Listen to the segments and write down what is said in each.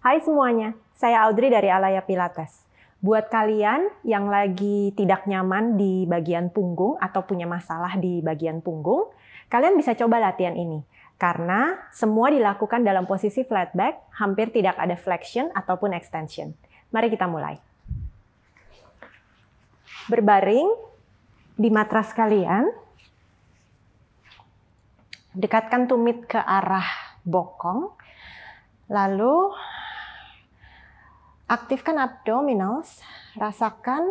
Hai semuanya, saya Audrey dari Alaya Pilates. Buat kalian yang lagi tidak nyaman di bagian punggung atau punya masalah di bagian punggung, kalian bisa coba latihan ini. Karena semua dilakukan dalam posisi flat back, hampir tidak ada flexion ataupun extension. Mari kita mulai. Berbaring di matras kalian. Dekatkan tumit ke arah bokong. Lalu Aktifkan abdominals, rasakan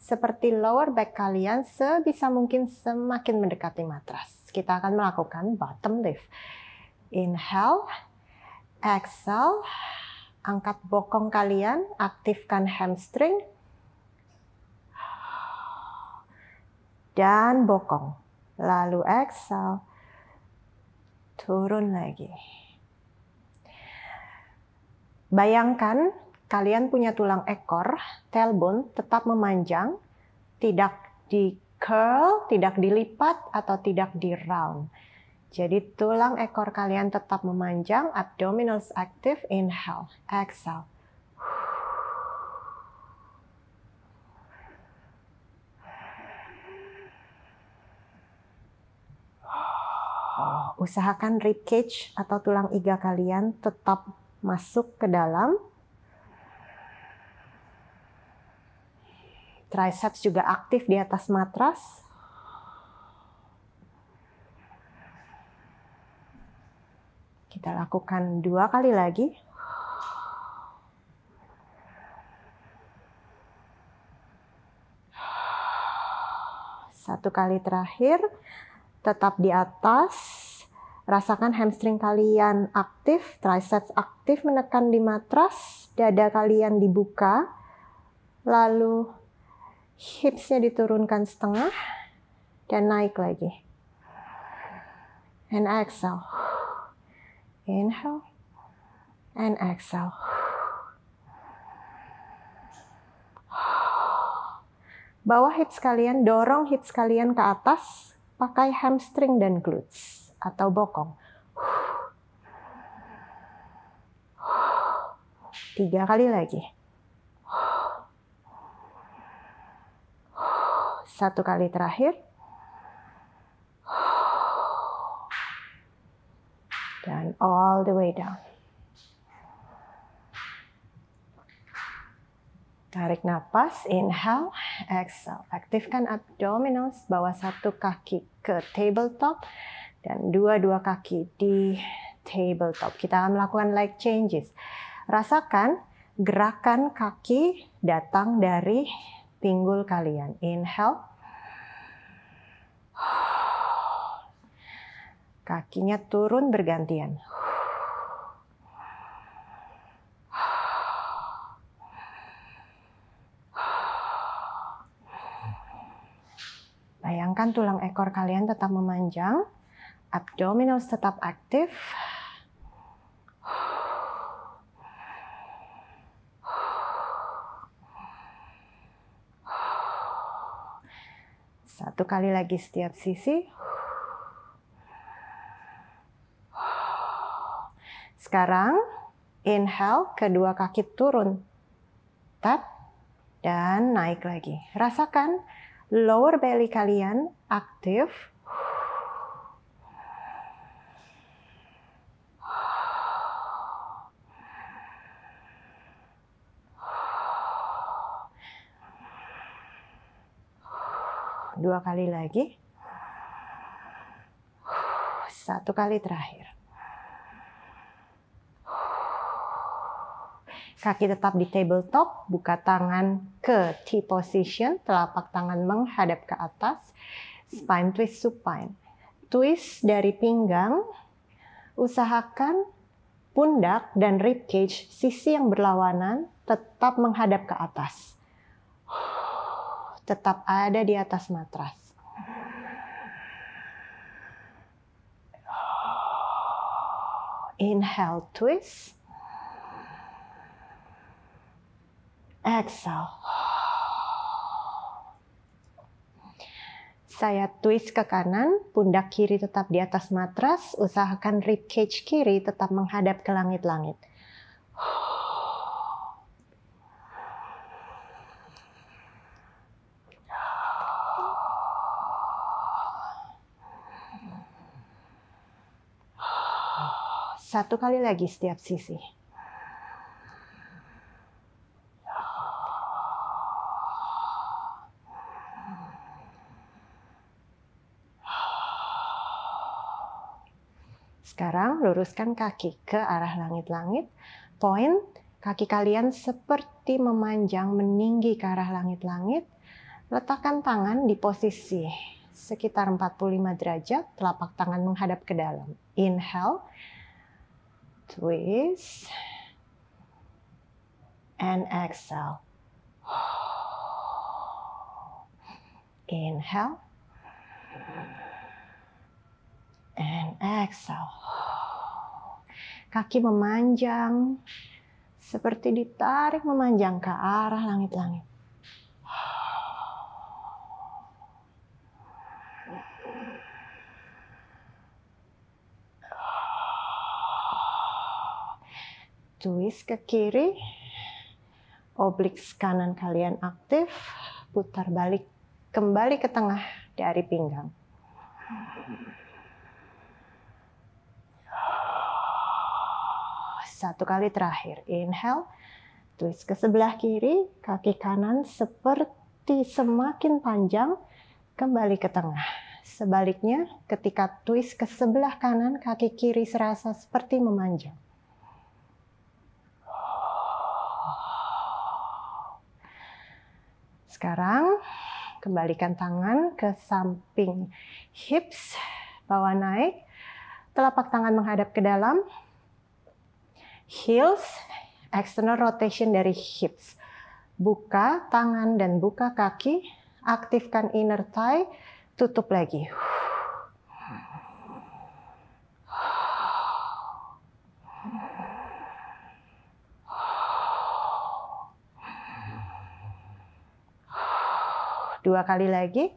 seperti lower back kalian sebisa mungkin semakin mendekati matras. Kita akan melakukan bottom lift. Inhale, exhale, angkat bokong kalian, aktifkan hamstring, dan bokong. Lalu exhale, turun lagi. Bayangkan kalian punya tulang ekor, tailbone tetap memanjang, tidak di curl, tidak dilipat atau tidak di round. Jadi tulang ekor kalian tetap memanjang, abdominals active, inhale, exhale. Usahakan rib cage atau tulang iga kalian tetap masuk ke dalam Triceps juga aktif di atas matras. Kita lakukan dua kali lagi. Satu kali terakhir, tetap di atas. Rasakan hamstring kalian aktif, triceps aktif menekan di matras, dada kalian dibuka, lalu hipsnya diturunkan setengah dan naik lagi. And exhale. Inhale and exhale. Bawah hips kalian, dorong hips kalian ke atas pakai hamstring dan glutes atau bokong. Tiga kali lagi. Satu kali terakhir. Dan all the way down. Tarik nafas, inhale, exhale. Aktifkan abdominals. bawa satu kaki ke tabletop dan dua-dua kaki di tabletop. Kita akan melakukan leg changes. Rasakan gerakan kaki datang dari pinggul kalian. Inhale. Kakinya turun bergantian. Bayangkan tulang ekor kalian tetap memanjang, abdominal tetap aktif, satu kali lagi setiap sisi. Sekarang, inhale, kedua kaki turun. Tap, dan naik lagi. Rasakan lower belly kalian aktif dua kali lagi. Satu kali terakhir. Kaki tetap di tabletop, buka tangan ke T position, telapak tangan menghadap ke atas, spine twist supine. Twist dari pinggang, usahakan pundak dan rib cage sisi yang berlawanan tetap menghadap ke atas tetap ada di atas matras. Inhale, twist. Exhale. Saya twist ke kanan, pundak kiri tetap di atas matras, usahakan rib cage kiri tetap menghadap ke langit-langit. Satu kali lagi setiap sisi. Sekarang luruskan kaki ke arah langit-langit. Poin kaki kalian seperti memanjang meninggi ke arah langit-langit. Letakkan tangan di posisi sekitar 45 derajat, telapak tangan menghadap ke dalam. Inhale, twist and exhale. Inhale and exhale. Kaki memanjang seperti ditarik memanjang ke arah langit-langit. twist ke kiri, oblik kanan kalian aktif, putar balik kembali ke tengah dari pinggang. Satu kali terakhir, inhale, twist ke sebelah kiri, kaki kanan seperti semakin panjang, kembali ke tengah. Sebaliknya, ketika twist ke sebelah kanan, kaki kiri serasa seperti memanjang. Sekarang kembalikan tangan ke samping hips, bawah naik, telapak tangan menghadap ke dalam, heels, external rotation dari hips. Buka tangan dan buka kaki, aktifkan inner thigh, tutup lagi. dua kali lagi.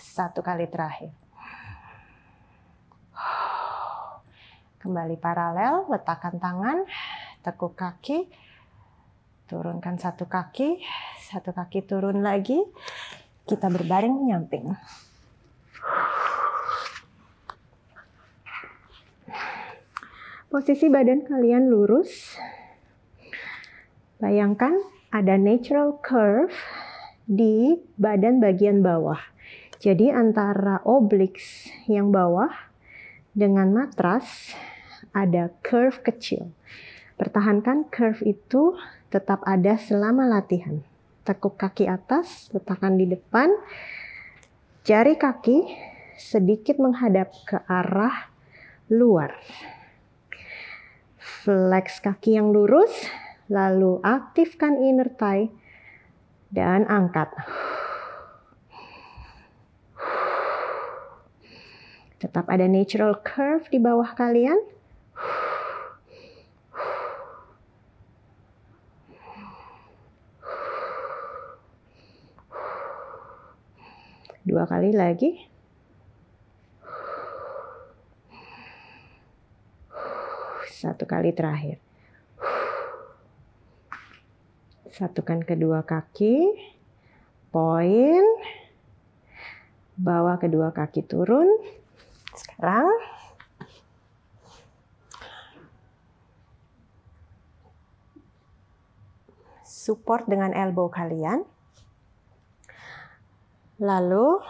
Satu kali terakhir. Kembali paralel, letakkan tangan, tekuk kaki, turunkan satu kaki, satu kaki turun lagi. Kita berbaring nyamping. Posisi badan kalian lurus. Bayangkan ada natural curve di badan bagian bawah. Jadi antara obliques yang bawah dengan matras ada curve kecil. Pertahankan curve itu tetap ada selama latihan. Tekuk kaki atas, letakkan di depan. Jari kaki sedikit menghadap ke arah luar. Flex kaki yang lurus, lalu aktifkan inner thigh dan angkat. Tetap ada natural curve di bawah kalian. Dua kali lagi. Satu kali terakhir. Satukan kedua kaki, poin, bawa kedua kaki turun. Sekarang support dengan elbow kalian. Lalu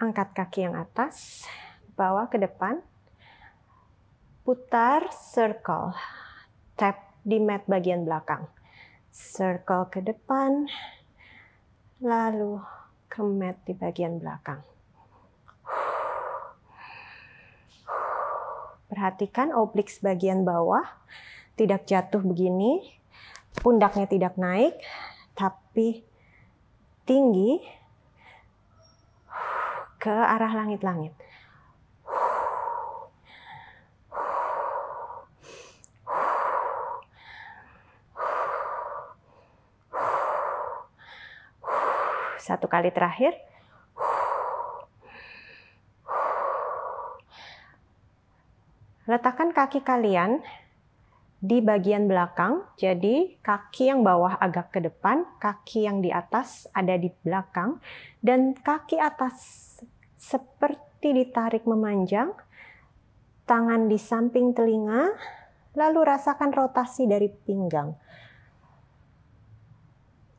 angkat kaki yang atas, bawa ke depan. Putar circle. Tap di mat bagian belakang circle ke depan, lalu ke mat di bagian belakang. Perhatikan oblik sebagian bawah, tidak jatuh begini, pundaknya tidak naik, tapi tinggi ke arah langit-langit. satu kali terakhir. Letakkan kaki kalian di bagian belakang, jadi kaki yang bawah agak ke depan, kaki yang di atas ada di belakang, dan kaki atas seperti ditarik memanjang, tangan di samping telinga, lalu rasakan rotasi dari pinggang.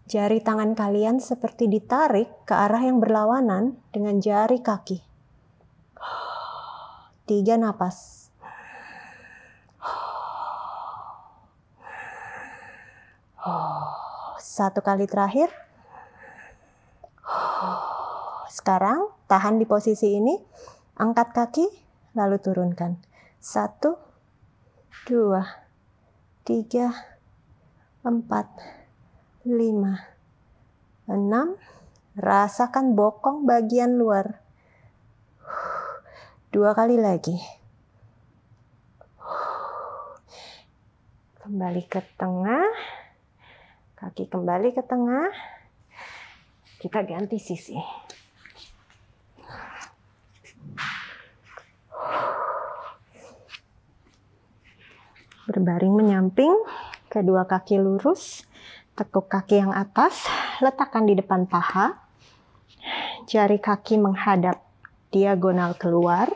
Jari tangan kalian seperti ditarik ke arah yang berlawanan dengan jari kaki. Tiga napas. Satu kali terakhir. Sekarang tahan di posisi ini, angkat kaki, lalu turunkan. Satu, dua, tiga, empat, 5, 6. Rasakan bokong bagian luar. Dua kali lagi. Kembali ke tengah. Kaki kembali ke tengah. Kita ganti sisi. Berbaring menyamping, kedua kaki lurus tekuk kaki yang atas, letakkan di depan paha. Jari kaki menghadap diagonal keluar.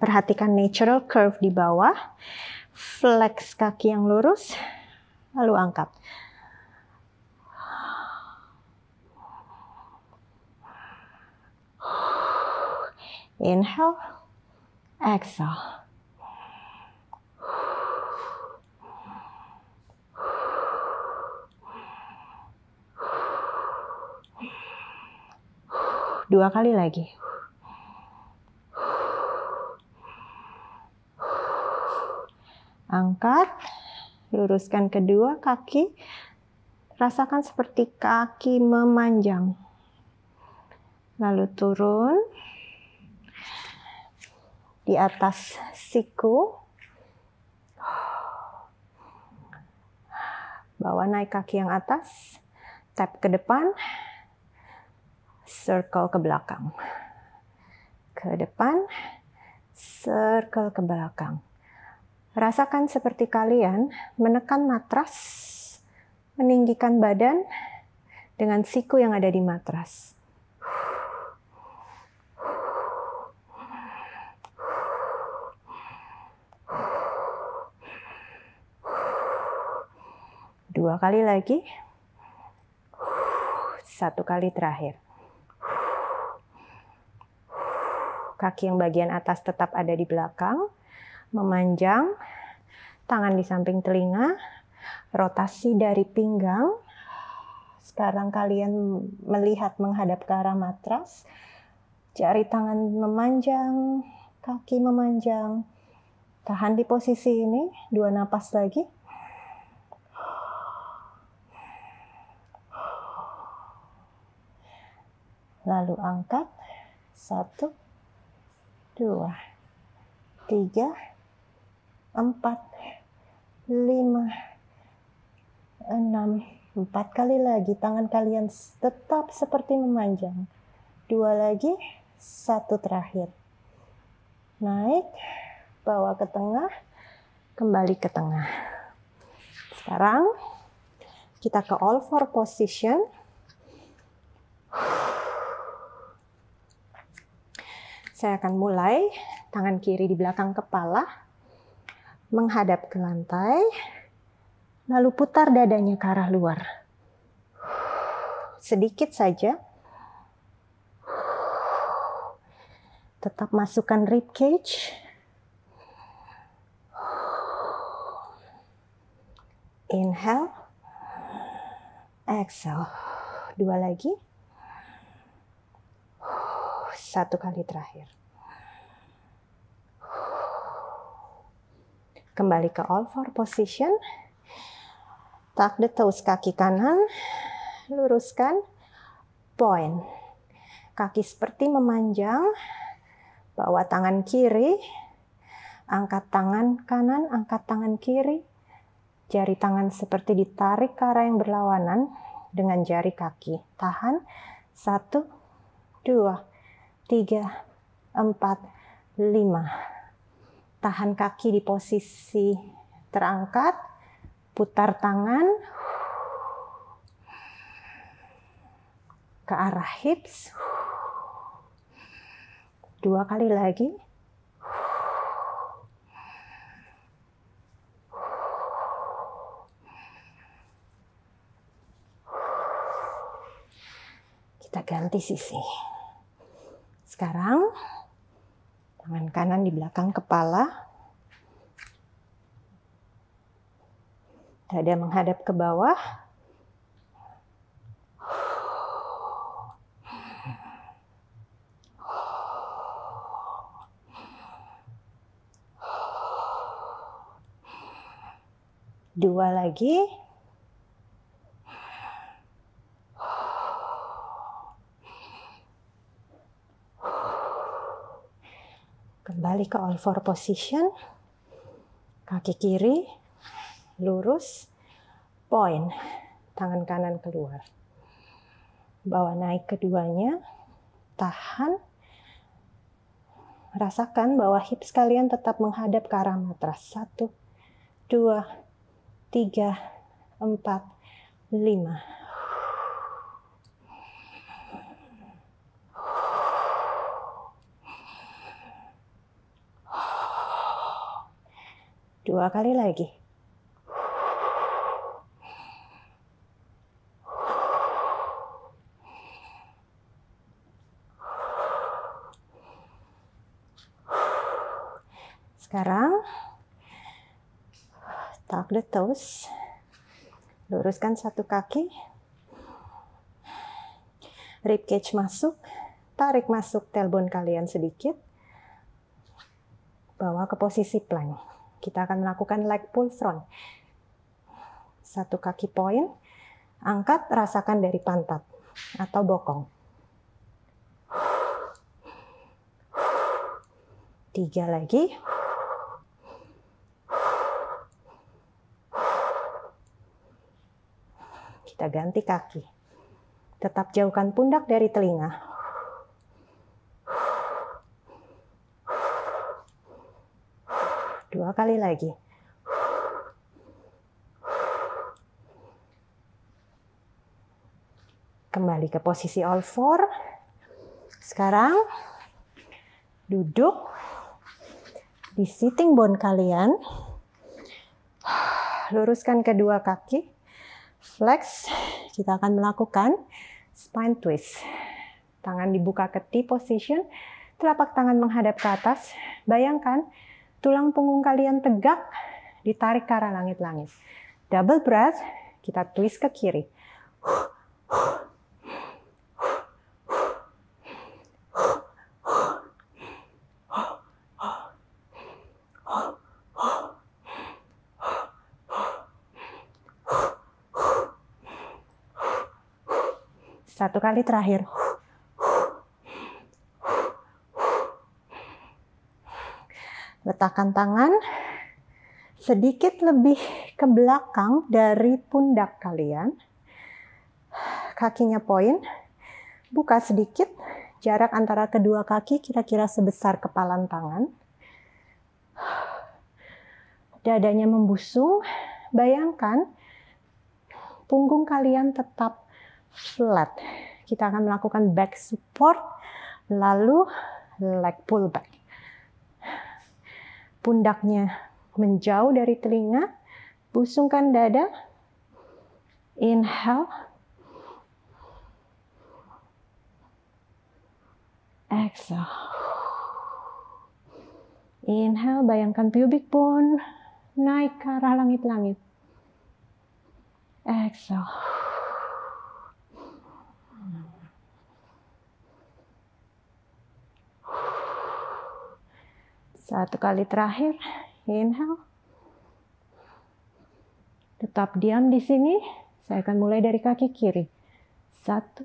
Perhatikan natural curve di bawah. Flex kaki yang lurus, lalu angkat. Inhale, exhale. dua kali lagi. Angkat, luruskan kedua kaki. Rasakan seperti kaki memanjang. Lalu turun di atas siku. Bawa naik kaki yang atas, tap ke depan, circle ke belakang. Ke depan, circle ke belakang. Rasakan seperti kalian menekan matras, meninggikan badan dengan siku yang ada di matras. Dua kali lagi, satu kali terakhir. kaki yang bagian atas tetap ada di belakang, memanjang, tangan di samping telinga, rotasi dari pinggang. Sekarang kalian melihat menghadap ke arah matras, jari tangan memanjang, kaki memanjang. Tahan di posisi ini, dua napas lagi. Lalu angkat, satu, dua, tiga, empat, lima, enam, empat kali lagi tangan kalian tetap seperti memanjang. Dua lagi, satu terakhir. Naik, bawa ke tengah, kembali ke tengah. Sekarang kita ke all four position. Saya akan mulai tangan kiri di belakang kepala, menghadap ke lantai, lalu putar dadanya ke arah luar. Sedikit saja. Tetap masukkan rib cage. Inhale. Exhale. Dua lagi satu kali terakhir. Kembali ke all four position. Tak the toes kaki kanan, luruskan, point. Kaki seperti memanjang, bawa tangan kiri, angkat tangan kanan, angkat tangan kiri, jari tangan seperti ditarik ke arah yang berlawanan dengan jari kaki. Tahan, satu, dua, tiga, empat, lima. Tahan kaki di posisi terangkat, putar tangan ke arah hips. Dua kali lagi. Kita ganti sisi. Sekarang tangan kanan di belakang kepala. Dada menghadap ke bawah. Dua lagi. kembali ke all four position. Kaki kiri lurus, point. Tangan kanan keluar. Bawa naik keduanya, tahan. Rasakan bahwa hips kalian tetap menghadap ke arah matras. Satu, dua, tiga, empat, lima. Dua kali lagi. Sekarang tuck the toes. Luruskan satu kaki. Rib cage masuk. Tarik masuk tailbone kalian sedikit. Bawa ke posisi plank. Kita akan melakukan leg pull front. Satu kaki point, angkat, rasakan dari pantat atau bokong. Tiga lagi. Kita ganti kaki. Tetap jauhkan pundak dari telinga. dua kali lagi. Kembali ke posisi all four. Sekarang duduk di sitting bone kalian. Luruskan kedua kaki. Flex. Kita akan melakukan spine twist. Tangan dibuka ke T position. Telapak tangan menghadap ke atas. Bayangkan Tulang punggung kalian tegak, ditarik ke arah langit-langit. Double breath, kita twist ke kiri. Satu kali terakhir. Letakkan tangan sedikit lebih ke belakang dari pundak kalian. Kakinya poin, buka sedikit, jarak antara kedua kaki kira-kira sebesar kepalan tangan. Dadanya membusung, bayangkan punggung kalian tetap flat. Kita akan melakukan back support, lalu leg pull back pundaknya menjauh dari telinga, busungkan dada, inhale, exhale. Inhale, bayangkan pubic bone naik ke arah langit-langit. Exhale. Satu kali terakhir, inhale. Tetap diam di sini. Saya akan mulai dari kaki kiri. Satu.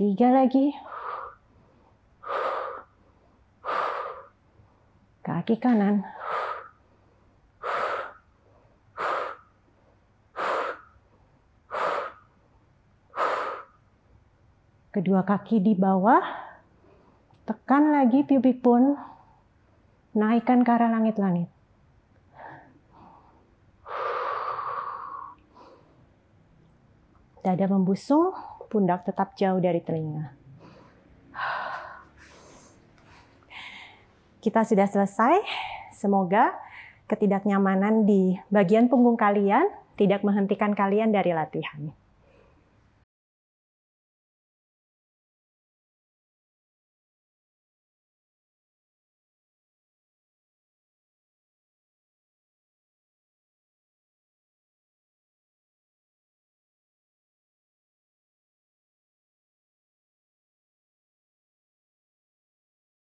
Tiga lagi. Kaki kanan. Kedua kaki di bawah, Tekan lagi pubic bone. Naikkan ke arah langit-langit. Dada membusung, pundak tetap jauh dari telinga. Kita sudah selesai. Semoga ketidaknyamanan di bagian punggung kalian tidak menghentikan kalian dari latihan.